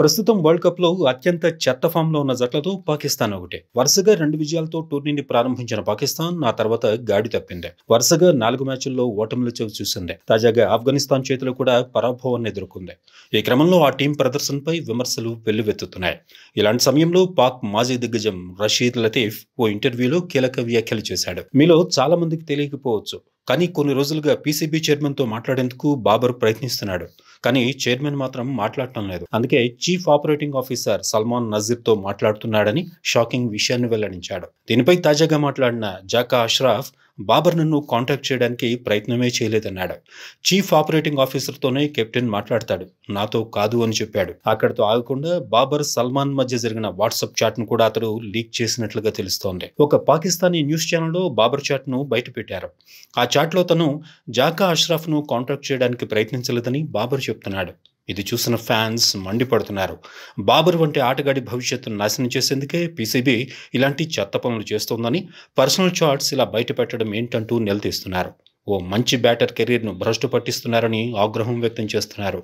ప్రస్తుతం వరల్డ్ కప్లో అత్యంత చెత్త ఫామ్లో ఉన్న జట్లతో పాకిస్తాన్ ఒకటే వరుసగా రెండు విజయాలతో టోర్నీని ప్రారంభించిన పాకిస్తాన్ ఆ తర్వాత గాడి తప్పింది వరుసగా నాలుగు మ్యాచ్ల్లో ఓటమిల చవి చూసింది తాజాగా ఆఫ్ఘనిస్తాన్ చేతిలో కూడా పరాభవాన్ని ఎదుర్కొంది ఈ క్రమంలో ఆ టీం ప్రదర్శనపై విమర్శలు వెల్లువెత్తుతున్నాయి ఇలాంటి సమయంలో పాక్ మాజీ దిగ్గజం రషీద్ లతీఫ్ ఓ ఇంటర్వ్యూలో కీలక వ్యాఖ్యలు చేశాడు మీలో చాలా మందికి తెలియకపోవచ్చు కానీ కొన్ని రోజులుగా పీసీబీ తో మాట్లాడేందుకు బాబర్ ప్రయత్నిస్తున్నాడు కానీ చైర్మన్ మాత్రం మాట్లాడటం లేదు అందుకే chief operating officer Salman Nazir తో మాట్లాడుతున్నాడని షాకింగ్ విషయాన్ని వెల్లడించాడు దీనిపై తాజాగా మాట్లాడిన జాకా అష్రాఫ్ బాబర్ నన్ను కాంటాక్ట్ చేయడానికి ప్రయత్నమే చేయలేదన్నాడు చీఫ్ ఆపరేటింగ్ ఆఫీసర్తోనే కెప్టెన్ మాట్లాడతాడు నాతో కాదు అని చెప్పాడు అక్కడతో ఆగకుండా బాబర్ సల్మాన్ మధ్య జరిగిన వాట్సాప్ చాట్ను కూడా అతడు లీక్ చేసినట్లుగా తెలుస్తోంది ఒక పాకిస్తానీ న్యూస్ ఛానల్లో బాబర్ చాట్ను బయటపెట్టారు ఆ చాట్లో తను జాకా అష్రాఫ్ను కాంటాక్ట్ చేయడానికి ప్రయత్నించలేదని బాబర్ చెప్తున్నాడు ఇది చూసిన ఫ్యాన్స్ మండిపడుతున్నారు బాబర్ వంటి ఆటగాడి భవిష్యత్తును నాశనం చేసేందుకే పీసీబీ ఇలాంటి చెత్త పనులు చేస్తోందని పర్సనల్ చార్ట్స్ ఇలా బయటపెట్టడం ఏంటంటూ నిలదీస్తున్నారు ఓ మంచి బ్యాటర్ కెరీర్ను భ్రష్టు పట్టిస్తున్నారని ఆగ్రహం వ్యక్తం చేస్తున్నారు